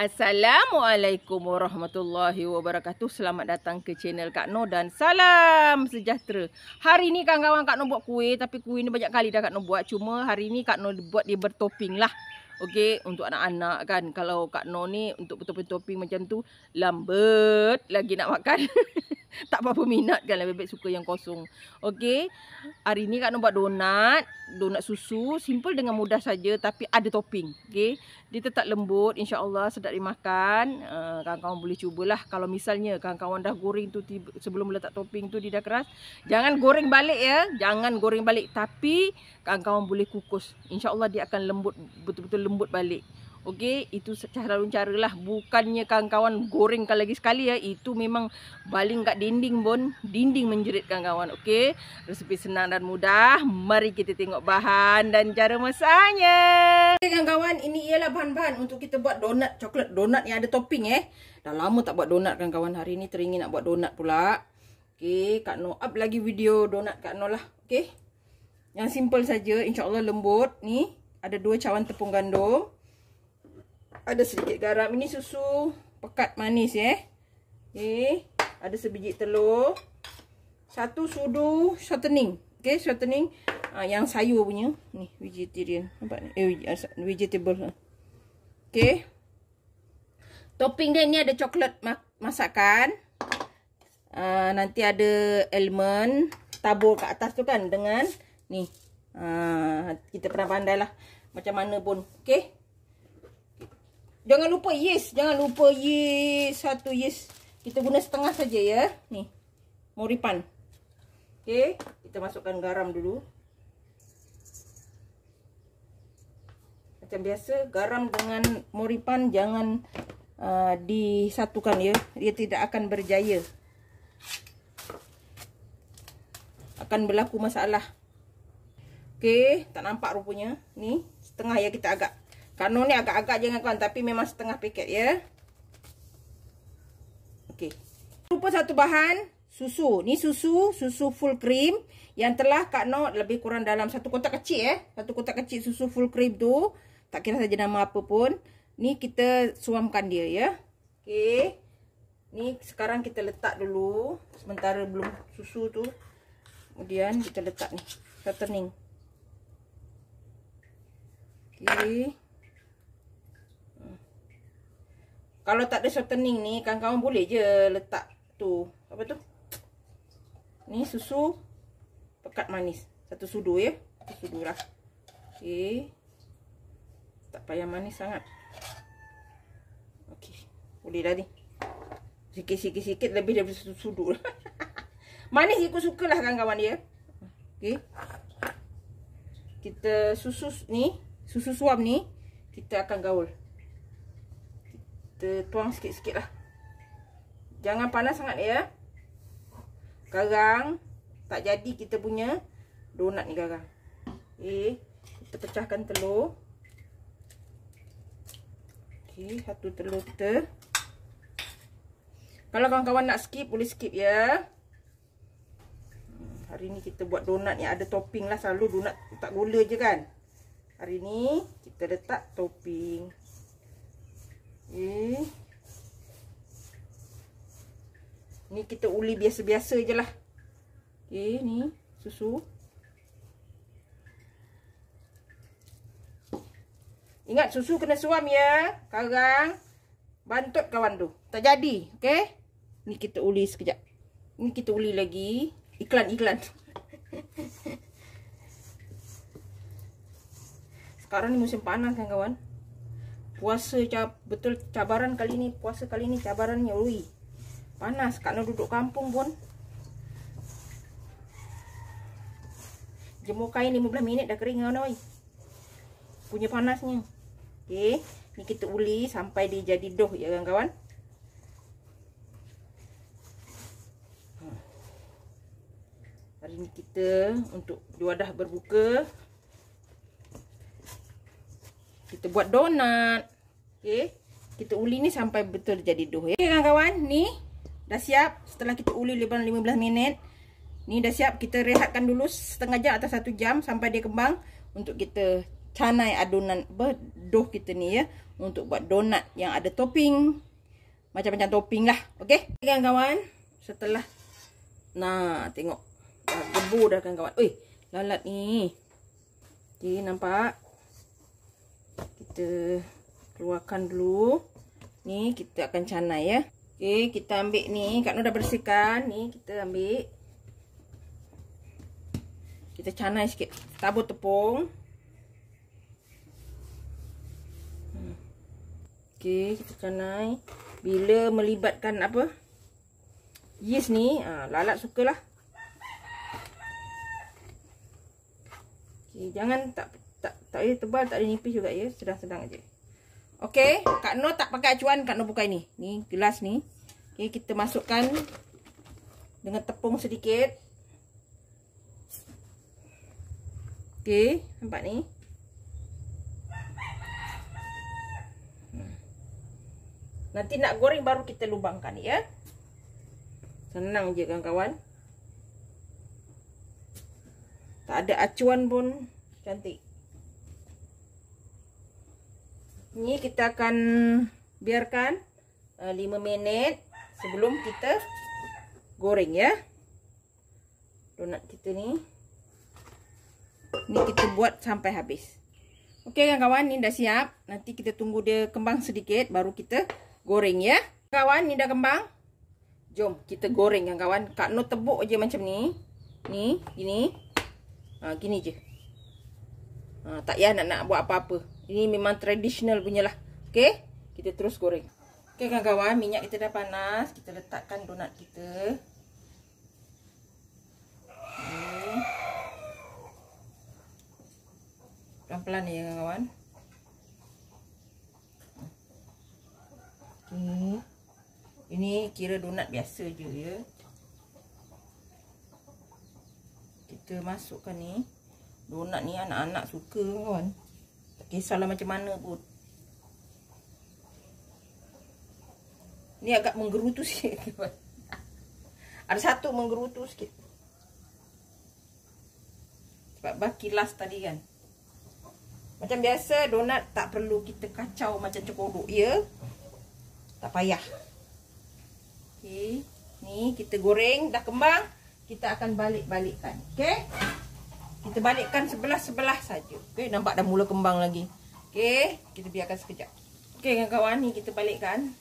Assalamualaikum warahmatullahi wabarakatuh. Selamat datang ke channel Kak No dan salam sejahtera. Hari ni kawan-kawan Kak No buat kuih tapi kuih ni banyak kali dah Kak No buat. Cuma hari ni Kak No buat dia bertopping lah. Okay, untuk anak-anak kan. Kalau Kak No ni untuk betul-betul macam tu lambat lagi nak makan. tak apa-apa minat kan lebih lah suka yang kosong. Okey. Hari ni Kak Nong buat donat, donat susu, simple dengan mudah saja tapi ada topping. Okey. Dia tetap lembut, insya-Allah sedap dimakan. Uh, kawan-kawan boleh cubalah kalau misalnya kawan-kawan dah goreng tu tiba, sebelum letak topping tu dia dah keras, jangan goreng balik ya. Jangan goreng balik tapi kawan-kawan boleh kukus. Insya-Allah dia akan lembut betul-betul lembut balik. Okey, itu cara cara lah. Bukannya kawan-kawan gorengkan lagi sekali ya. Itu memang baling kat dinding pun. Dinding menjerit kawan-kawan. Okey, resipi senang dan mudah. Mari kita tengok bahan dan cara masaknya. Okey, kawan-kawan. Ini ialah bahan-bahan untuk kita buat donat coklat. Donat yang ada topping eh. Dah lama tak buat donat kawan-kawan. Hari ini teringin nak buat donat pula. Okey, Kak No up lagi video donat Kak No lah. Okey. Yang simple saja. InsyaAllah lembut. Ni ada dua cawan tepung gandum ada sedikit garam. Ini susu pekat manis ya. Eh. Okay. Ada sebiji telur. Satu sudu shortening. Okay, shortening. Uh, yang sayur punya. Ni, vegetarian. Nampak ni? Eh, ah, vegetable. Ha. Okay. Topping dia ni ada coklat masakan. Uh, nanti ada almond. Tabur kat atas tu kan dengan ni. Uh, kita pernah pandai lah. Macam mana pun. Okay. Jangan lupa yeast. Jangan lupa yeast. Satu yeast. Kita guna setengah saja ya. Nih Moripan. Okey. Kita masukkan garam dulu. Macam biasa, garam dengan moripan jangan uh, disatukan ya. Dia tidak akan berjaya. Akan berlaku masalah. Okey. Tak nampak rupanya. Ni. Setengah ya kita agak. Kanun ni agak-agak je dengan kawan tapi memang setengah paket ya. Okey. Lupa satu bahan, susu. Ni susu, susu full cream yang telah Kak No lebih kurang dalam satu kotak kecil eh. Satu kotak kecil susu full cream tu, tak kira saja nama apa pun. Ni kita suamkan dia ya. Okey. Ni sekarang kita letak dulu sementara belum susu tu. Kemudian kita letak ni, shortening. Okey. Kalau tak ada shortening ni Kawan-kawan boleh je letak tu Apa tu Ni susu Pekat manis Satu sudu ya Satu sudu lah Okay Tak payah manis sangat Okay Boleh dah ni sikit sikit lebih daripada satu sudu lah Manis ikut suka lah kawan-kawan dia Okay Kita susu ni Susu suam ni Kita akan gaul kita tuang sikit-sikit lah. Jangan panas sangat ya. Garang. Tak jadi kita punya donat ni garang. Okey. Kita pecahkan telur. Okey. Satu telur kita. Kalau kawan-kawan nak skip, boleh skip ya. Hmm, hari ni kita buat donat yang ada topping lah. Selalu donat tak gula je kan. Hari ni kita letak topping. Topping. Okay. Hmm. Ni kita uli biasa-biasa je lah. Okay, ni susu. Ingat susu kena suam ya. Sekarang bantut kawan tu. Tak jadi. Okay. Ni kita uli sekejap. Ni kita uli lagi. Iklan-iklan. Sekarang ni musim panas kan Kawan puasa betul cabaran kali ni puasa kali ni cabarannya ui panas kat nak duduk kampung pun jemur kain 15 minit dah kering kan oi punya panasnya ok ni kita uli sampai dia jadi doh ya kawan-kawan hari ni kita untuk dua dah berbuka kita buat donat okey kita uli ni sampai betul jadi doh. ya okay, kawan-kawan ni dah siap setelah kita uli lebih 15 minit ni dah siap kita rehatkan dulu setengah jam atau satu jam sampai dia kembang untuk kita canai adunan berdoh kita ni ya untuk buat donat yang ada topping macam-macam topping lah okey okay, kawan-kawan setelah nah tengok dah gebu dah kawan-kawan oi lalat ni Okay, nampak? kita keluarkan dulu ni kita akan canai ya ok kita ambil ni Kak Noor dah bersihkan ni kita ambil kita canai sikit tabur tepung hmm. ok kita canai bila melibatkan apa yeast ni ha, lalat sukalah ok jangan tak tak tak ada tebal tak ada nipis juga ya sedang-sedang aja okey kak no tak pakai acuan kak no buka ini ni gelas ni okey kita masukkan dengan tepung sedikit okey nampak ni nanti nak goreng baru kita lubangkan ya senang je kawan-kawan tak ada acuan pun cantik ini kita akan biarkan uh, minit sebelum kita goreng ya donat kita ni ni kita buat sampai habis ok kan kawan ni dah siap nanti kita tunggu dia kembang sedikit baru kita goreng ya kawan ni dah kembang jom kita goreng kan kawan kak no tebuk je macam ni ni gini ha, gini je ha, tak payah nak, nak buat apa-apa ini memang tradisional punya lah. Okay. Kita terus goreng. Okay kawan-kawan. Minyak kita dah panas. Kita letakkan donat kita. Pelan-pelan okay. ya kawan-kawan. Okay. Ini kira donat biasa je ya. Kita masukkan ni. Donat ni anak-anak suka kawan kisahlah macam mana pun ni agak menggerutu sikit ada satu menggerutu sikit sebab bah kilas tadi kan macam biasa donat tak perlu kita kacau macam cekodok ya tak payah okay. ni kita goreng dah kembang kita akan balik-balikkan okey kita balikkan sebelah-sebelah saja. Okey, nampak dah mula kembang lagi. Okey, kita biarkan sekejap. Okey, kawan-kawan, ni kita balikkan.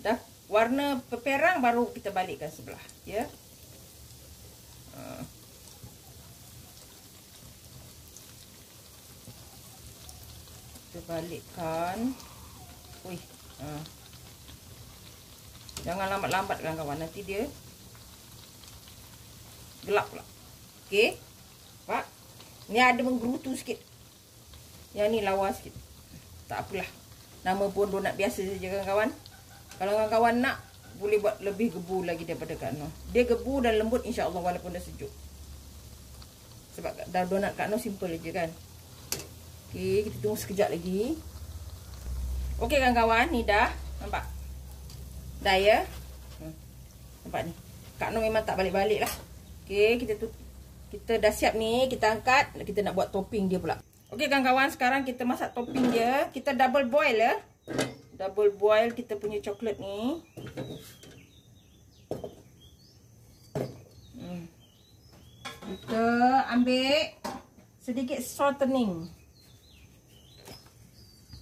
Dah warna peperang baru kita balikkan sebelah, ya. Yeah. Ha. Kita balikkan. Wih. Ha. Jangan lambat-lambat kawan-kawan, nanti dia gelap pula. Okey. Ni ada menggerutu sikit. Yang ni lawa sikit. Tak apalah. Nama pun donat biasa saja kawan-kawan. Kalau kawan-kawan nak, boleh buat lebih gebu lagi daripada Kak Noh. Dia gebu dan lembut Insya Allah walaupun dah sejuk. Sebab dah donat Kak Noh simple je kan. Okay, kita tunggu sekejap lagi. Okay kawan-kawan, ni dah. Nampak? Dah ya? Hmm. Nampak ni? Kak Noh memang tak balik-balik lah. Okay, kita tutup. Kita dah siap ni, kita angkat, kita nak buat topping dia pula. Okey kawan-kawan, sekarang kita masak topping dia. Kita double boil ya. Double boil kita punya coklat ni. Hmm. Kita ambil sedikit shortening.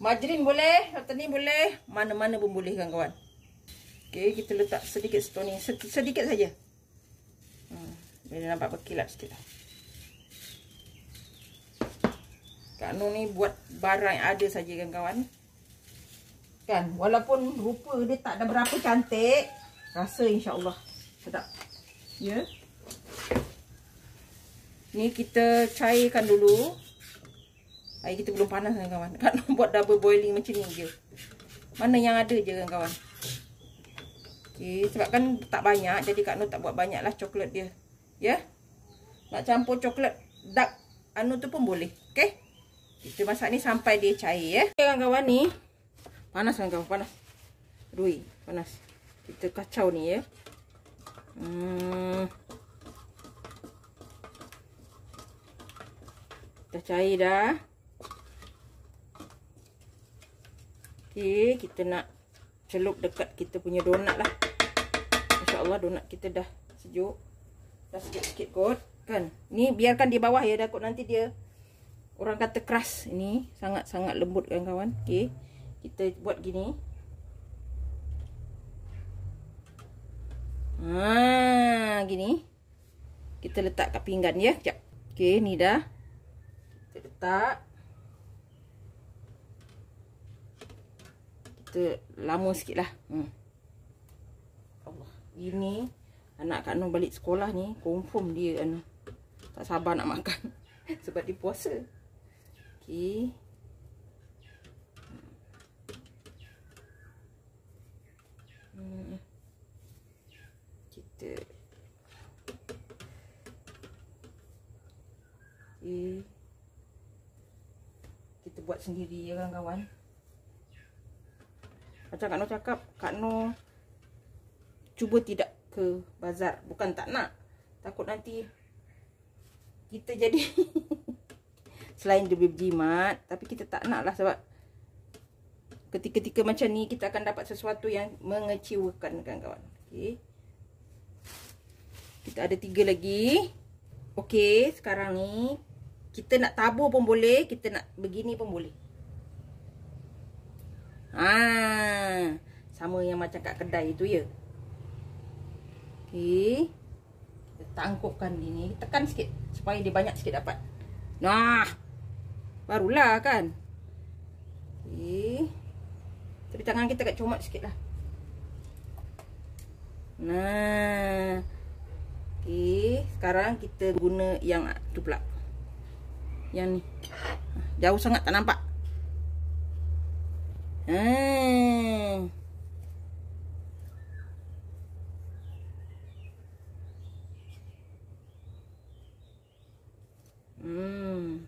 Margarin boleh, shortening boleh. Mana-mana pun boleh kawan-kawan. Okey, kita letak sedikit shortening. Sedikit saja. Dia nampak berkilap sikit lah. Kak Nur ni buat barang yang ada saja kan kawan Kan? Walaupun rupa dia tak ada berapa cantik. Rasa insyaAllah. Sedap. Ya? Yeah. Ni kita cairkan dulu. Air kita belum panas kan kawan. Kak Nur buat double boiling macam ni je. Mana yang ada je kan kawan. Okay. Sebab kan tak banyak. Jadi Kak Nur tak buat banyak lah coklat dia ya. Nak campur coklat dark anu tu pun boleh. Okey. Kita masak ni sampai dia cair ya. Okay, kawan ni. Panas kan kawan panas. Rui, panas. Kita kacau ni ya. Hmm. Dah cair dah. Okey, kita nak celup dekat kita punya donat lah. Masya-Allah donat kita dah sejuk. Kita sikit-sikit kot kan. Ni biarkan di bawah ya takut nanti dia orang kata keras ini sangat-sangat lembut kan kawan. Okey. Kita buat gini. Ha gini. Kita letak kat pinggan ya. Jap. Okey, ni dah. Kita letak. Kita lama sikitlah. Hmm. Allah. Ini anak Kak Noor balik sekolah ni confirm dia anu tak sabar nak makan sebab dia puasa. Okey. Hmm. Kita Kita buat sendiri ya kawan-kawan. Macam Kak Noor cakap, Kak Noor cuba tidak ke bazar bukan tak nak takut nanti kita jadi selain dia beli tapi kita tak nak lah sebab ketika-ketika macam ni kita akan dapat sesuatu yang mengeciwakan kawan-kawan okay. kita ada tiga lagi ok sekarang ni kita nak tabur pun boleh kita nak begini pun boleh Ah, sama yang macam kat kedai itu ya Okey. Tangkupkan gini. Tekan sikit supaya dia banyak sikit dapat. Nah. Barulah kan. Okey. Tapi tangan kita agak comot sikit lah. Nah. Okey. Sekarang kita guna yang tu pula. Yang ni. Jauh sangat tak nampak. Hmm. Hmm.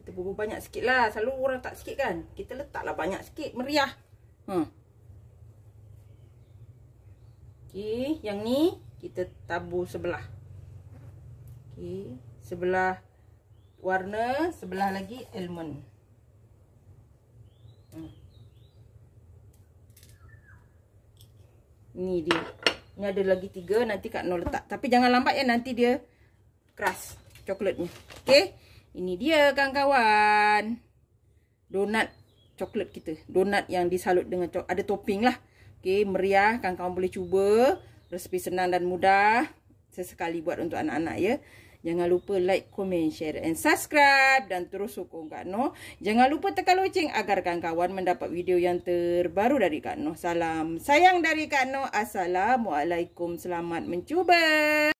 Kita bubuh banyak sikit lah. Selalu orang tak sikit kan. Kita letaklah banyak sikit. Meriah. Hmm. Okey. Yang ni kita tabur sebelah. Okey. Sebelah warna. Sebelah lagi almond. Hmm. Ni dia. Ni ada lagi tiga. Nanti Kak Noh letak. Tapi jangan lambat ya. Nanti dia keras. Keras coklat ni. Okey. Ini dia kawan-kawan. Donat coklat kita. Donat yang disalut dengan coklat. Ada topping lah. Okey. Meriah. Kawan-kawan boleh cuba. Resipi senang dan mudah. Saya sekali buat untuk anak-anak ya. Jangan lupa like, komen, share and subscribe. Dan terus sokong Kak Noh. Jangan lupa tekan loceng agar kawan-kawan mendapat video yang terbaru dari Kak Noh. Salam sayang dari Kak Noh. Assalamualaikum. Selamat mencuba.